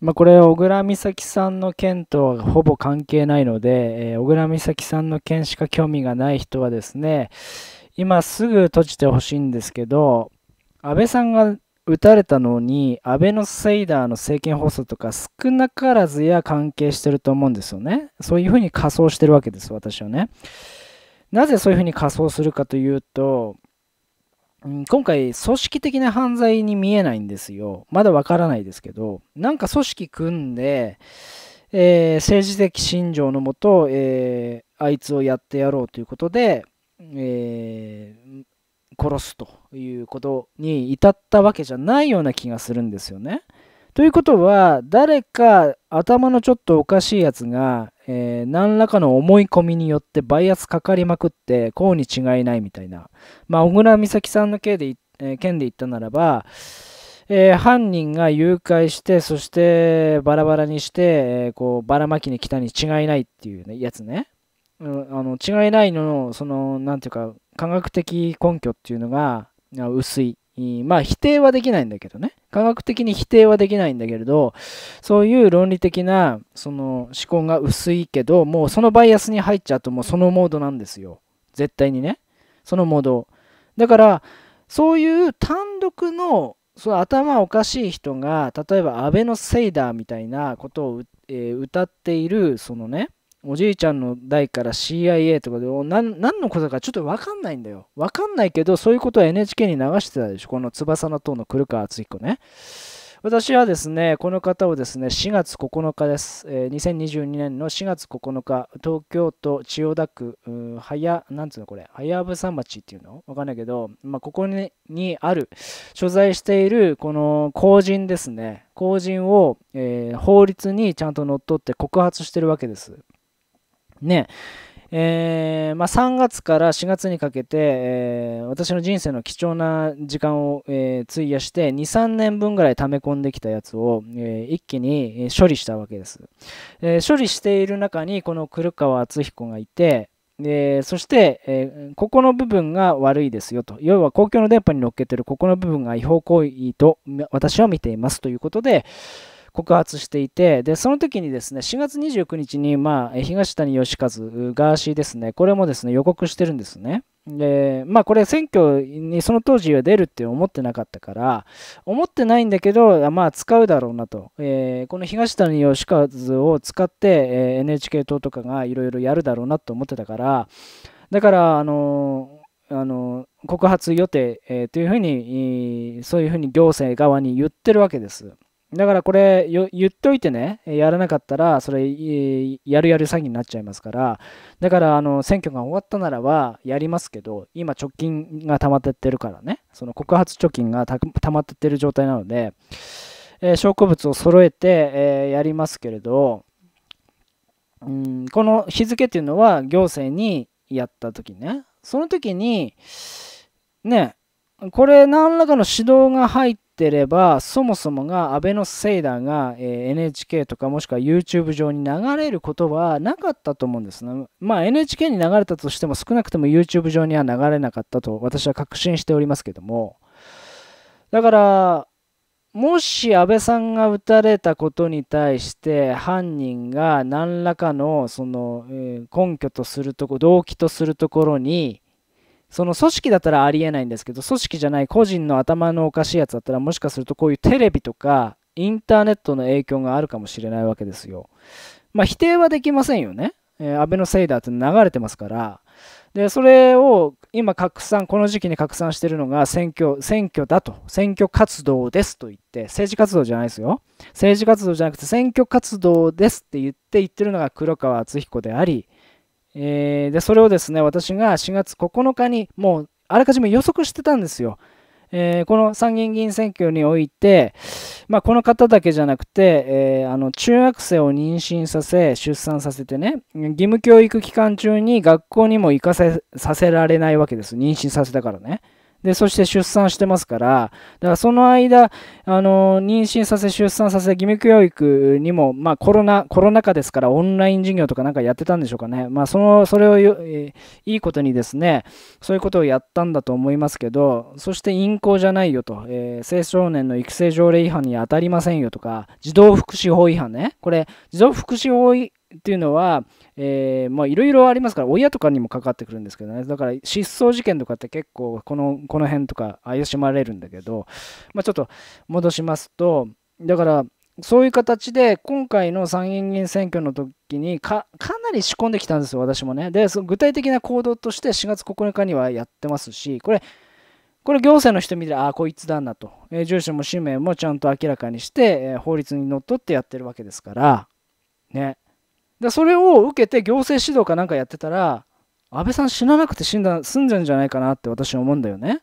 まあ、これ小倉美咲さんの件とはほぼ関係ないので、えー、小倉美咲さんの件しか興味がない人はですね今すぐ閉じてほしいんですけど安倍さんが撃たれたのにアベノセイダーの政権放送とか少なからずや関係してると思うんですよねそういうふうに仮装してるわけです私はねなぜそういうふうに仮装するかというとうん、今回組織的な犯罪に見えないんですよ。まだわからないですけど、なんか組織組んで、えー、政治的信条のもと、えー、あいつをやってやろうということで、えー、殺すということに至ったわけじゃないような気がするんですよね。ということは、誰か頭のちょっとおかしいやつが、えー、何らかの思い込みによってバイアスかかりまくって、こうに違いないみたいな。まあ、小倉美咲さんの件で,、えー、件で言ったならば、えー、犯人が誘拐して、そしてバラバラにして、えー、こうばらまきに来たに違いないっていう、ね、やつね。うん、あの違いないのその、なんていうか、科学的根拠っていうのが薄い。まあ否定はできないんだけどね科学的に否定はできないんだけれどそういう論理的なその思考が薄いけどもうそのバイアスに入っちゃうともうそのモードなんですよ絶対にねそのモードだからそういう単独のその頭おかしい人が例えばアベノセイダーみたいなことを、えー、歌っているそのねおじいちゃんの代から CIA とかで何のことかちょっと分かんないんだよ。分かんないけど、そういうことは NHK に流してたでしょ。この翼の塔の古川敦彦ね。私はですね、この方をですね、4月9日です。えー、2022年の4月9日、東京都千代田区、はや、なんつうのこれ、はやぶさ町っていうのわかんないけど、まあ、ここににある、所在している、この公人ですね。公人を、えー、法律にちゃんと乗っ取って告発してるわけです。ね、えー、まあ、3月から4月にかけて、えー、私の人生の貴重な時間を、えー、費やして23年分ぐらい溜め込んできたやつを、え一気に処理したわけです、え処理している中にこの黒川敦彦がいてえー、そして、えー、ここの部分が悪いですよと。要は公共の電波に乗っけてるここの部分が違法行為と私は見ていますということで、告発していて、で、その時にですね、4月29日に、まあ、東谷義和、ガーシーですね、これもですね、予告してるんですね。で、まあ、これ選挙にその当時は出るって思ってなかったから、思ってないんだけど、まあ、使うだろうなと。えー、この東谷義和を使って、え NHK 党とかがいろいろやるだろうなと思ってたから、だから、あのーあの告発予定、えー、というふうに、そういうふうに行政側に言ってるわけです。だからこれ言っといてね、やらなかったら、それ、やるやる詐欺になっちゃいますから、だから、あの、選挙が終わったならば、やりますけど、今、貯金が溜まってってるからね、その告発貯金が溜まってってる状態なので、えー、証拠物を揃えて、えー、やりますけれど、うん、この日付っていうのは、行政にやった時ね、その時に、ね、これ、何らかの指導が入って、ってればそもそもが安倍のせいだが、え NHK とかもしくは YouTube 上に流れることはなかったと思うんですね。まあ NHK に流れたとしても少なくとも YouTube 上には流れなかったと私は確信しておりますけどもだからもし安倍さんが撃たれたことに対して犯人が何らかのその、え根拠とするところ動機とするところにその組織だったらありえないんですけど組織じゃない個人の頭のおかしいやつだったらもしかするとこういうテレビとかインターネットの影響があるかもしれないわけですよ。まあ否定はできませんよね。えー、アベノセイダーって流れてますから。で、それを今拡散、この時期に拡散してるのが選挙、選挙だと、選挙活動ですと言って、政治活動じゃないですよ。政治活動じゃなくて選挙活動ですって言って言ってるのが黒川敦彦であり、えー、でそれをですね私が4月9日にもうあらかじめ予測してたんですよ。えー、この参議院議員選挙において、まあ、この方だけじゃなくて、えー、あの中学生を妊娠させ出産させてね義務教育期間中に学校にも行かせさせられないわけです妊娠させたからねで、そして出産してますから、だからその間、あの、妊娠させ、出産させ、義務教育にも、まあコロナ、コロナ禍ですからオンライン授業とかなんかやってたんでしょうかね。まあその、それをえいいことにですね、そういうことをやったんだと思いますけど、そして淫行じゃないよと、えー、青少年の育成条例違反に当たりませんよとか、児童福祉法違反ね。これ、児童福祉法違っていうのは、えー、まあいろいろありますから、親とかにも関わってくるんですけどね、だから失踪事件とかって結構この、この辺とか怪しまれるんだけど、まあ、ちょっと戻しますと、だから、そういう形で、今回の参議院選挙の時にか、かなり仕込んできたんですよ、私もね。で、その具体的な行動として4月9日にはやってますし、これ、これ行政の人見て、ああ、こいつだなと、えー、住所も氏名もちゃんと明らかにして、えー、法律にのっとってやってるわけですから、ね。でそれを受けて行政指導かなんかやってたら安倍さん死ななくて死んだ済んじゃうんじゃないかなって私は思うんだよね。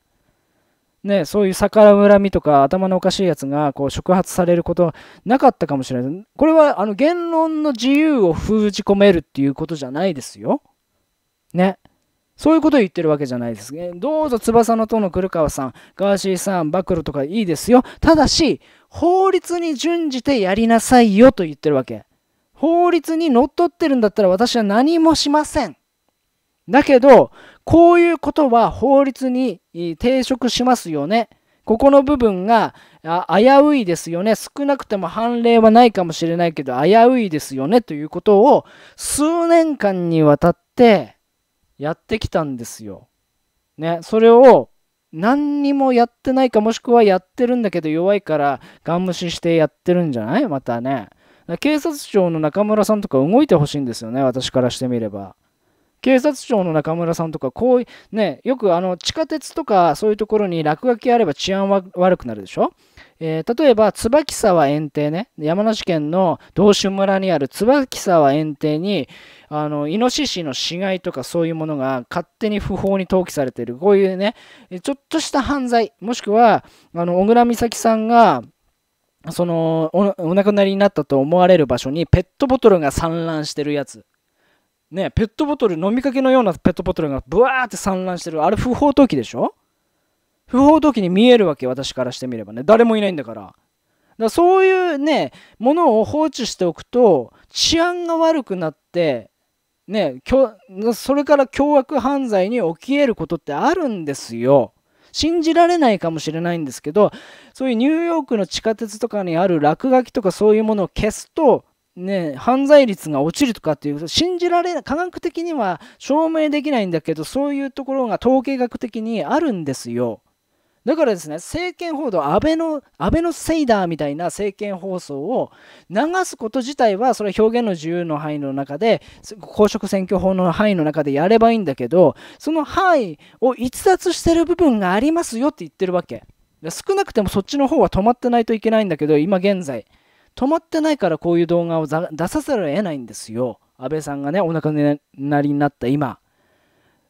ね、そういう逆恨みとか頭のおかしいやつがこう触発されることなかったかもしれない。これはあの言論の自由を封じ込めるっていうことじゃないですよ。ね。そういうことを言ってるわけじゃないですね。どうぞ翼の塔の黒川さん、ガーシーさん、暴露とかいいですよ。ただし、法律に準じてやりなさいよと言ってるわけ。法律にのっとってるんだったら私は何もしません。だけど、こういうことは法律に抵触しますよね。ここの部分が危ういですよね。少なくても判例はないかもしれないけど、危ういですよねということを数年間にわたってやってきたんですよ。ね、それを何にもやってないかもしくはやってるんだけど弱いからガン無視してやってるんじゃないまたね。警察庁の中村さんとか動いてほしいんですよね、私からしてみれば。警察庁の中村さんとか、こういう、ね、よくあの地下鉄とかそういうところに落書きあれば治安は悪くなるでしょえー、例えば、椿沢園庭ね、山梨県の道志村にある椿沢園庭に、あの、イノシシの死骸とかそういうものが勝手に不法に投棄されている、こういうね、ちょっとした犯罪、もしくは、あの、小倉美咲さんが、そのおお亡くなりになったと思われる場所にペットボトルが散乱してるやつねペットボトル飲みかけのようなペットボトルがブワーって散乱してるあれ不法投棄でしょ不法投棄に見えるわけ私からしてみればね誰もいないんだからだそういうねものを放置しておくと治安が悪くなってねそれから凶悪犯罪に起きえることってあるんですよ信じられないかもしれないんですけどそういうニューヨークの地下鉄とかにある落書きとかそういうものを消すとね、犯罪率が落ちるとかっていう信じられない科学的には証明できないんだけどそういうところが統計学的にあるんですよ。だからですね、政見報道、安倍の、安倍のセイダーみたいな政見放送を流すこと自体は、それは表現の自由の範囲の中で、公職選挙法の範囲の中でやればいいんだけど、その範囲を逸脱してる部分がありますよって言ってるわけ。少なくてもそっちの方は止まってないといけないんだけど、今現在。止まってないからこういう動画を出さざるを得ないんですよ。安倍さんがね、お亡くなりになった今。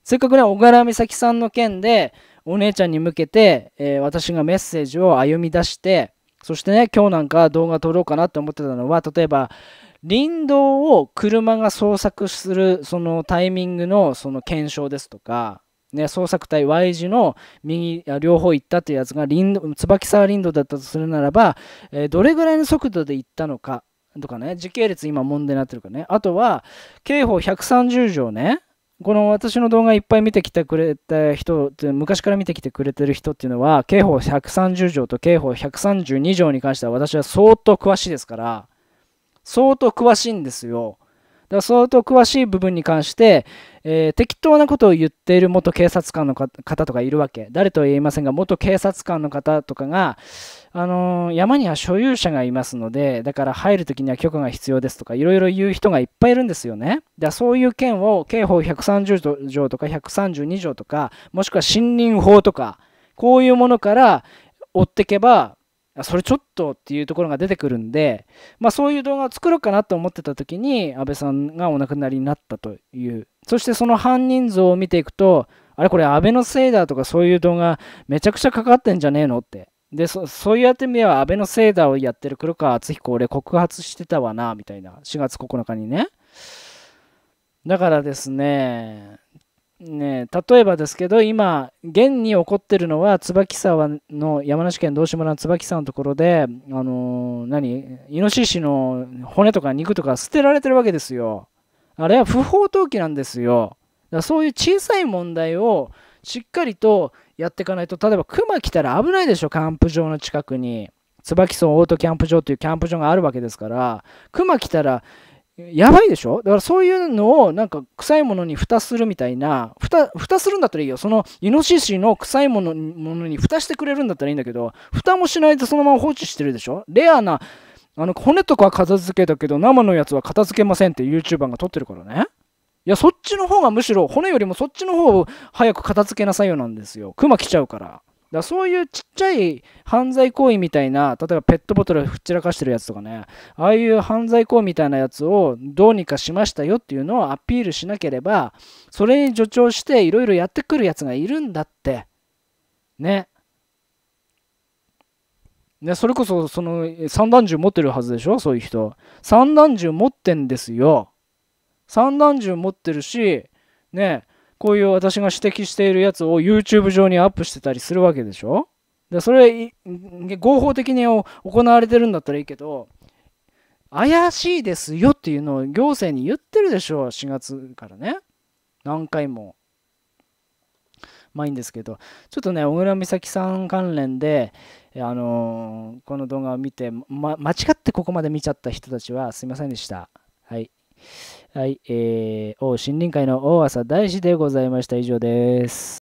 せっかくね、小倉美咲さんの件で、お姉ちゃんに向けて、えー、私がメッセージを歩み出してそしてね今日なんか動画撮ろうかなって思ってたのは例えば林道を車が捜索するそのタイミングのその検証ですとかね、捜索隊 Y 字の右両方行ったというやつが林道椿沢林道だったとするならば、えー、どれぐらいの速度で行ったのかとかね時系列今問題になってるかねあとは刑法130条ねこの私の動画いっぱい見てきてくれた人、昔から見てきてくれてる人っていうのは、刑法130条と刑法132条に関しては私は相当詳しいですから、相当詳しいんですよ。だ相当詳しい部分に関して、えー、適当なことを言っている元警察官の方とかいるわけ誰とは言いませんが元警察官の方とかが、あのー、山には所有者がいますのでだから入るときには許可が必要ですとかいろいろ言う人がいっぱいいるんですよねだそういう件を刑法130条とか132条とかもしくは森林法とかこういうものから追っていけばそれちょっとっていうところが出てくるんで、まあ、そういう動画を作ろうかなと思ってた時に安倍さんがお亡くなりになったというそしてその犯人像を見ていくとあれこれ安倍のせいだとかそういう動画めちゃくちゃかかってんじゃねえのってでそういうやってみれば安倍のせいだをやってる黒川敦彦俺告発してたわなみたいな4月9日にねだからですね例えばですけど今現に起こってるのは椿沢の山梨県道志村の椿沢のところで、あのー、何イノシシの骨とか肉とか捨てられてるわけですよあれは不法投棄なんですよだそういう小さい問題をしっかりとやっていかないと例えばクマ来たら危ないでしょキャンプ場の近くに椿村オートキャンプ場というキャンプ場があるわけですからクマ来たらやばいでしょだからそういうのをなんか臭いものに蓋するみたいな蓋蓋するんだったらいいよそのイノシシの臭いものものに蓋してくれるんだったらいいんだけど蓋もしないとそのまま放置してるでしょレアなあの骨とかは片付けたけど生のやつは片付けませんって YouTuber が撮ってるからねいやそっちの方がむしろ骨よりもそっちの方を早く片付けなさいよなんですよクマ来ちゃうから。だそういうちっちゃい犯罪行為みたいな、例えばペットボトルふっちらかしてるやつとかね、ああいう犯罪行為みたいなやつをどうにかしましたよっていうのをアピールしなければ、それに助長していろいろやってくるやつがいるんだって。ね。ね、それこそその散弾銃持ってるはずでしょそういう人。散弾銃持ってんですよ。散弾銃持ってるし、ね、こういう私が指摘しているやつを YouTube 上にアップしてたりするわけでしょでそれ合法的に行われてるんだったらいいけど怪しいですよっていうのを行政に言ってるでしょ4月からね何回もまあいいんですけどちょっとね小倉美咲さん関連であのー、この動画を見て、ま、間違ってここまで見ちゃった人たちはすいませんでしたはいはい、えー、王森林会の大浅大志でございました。以上です。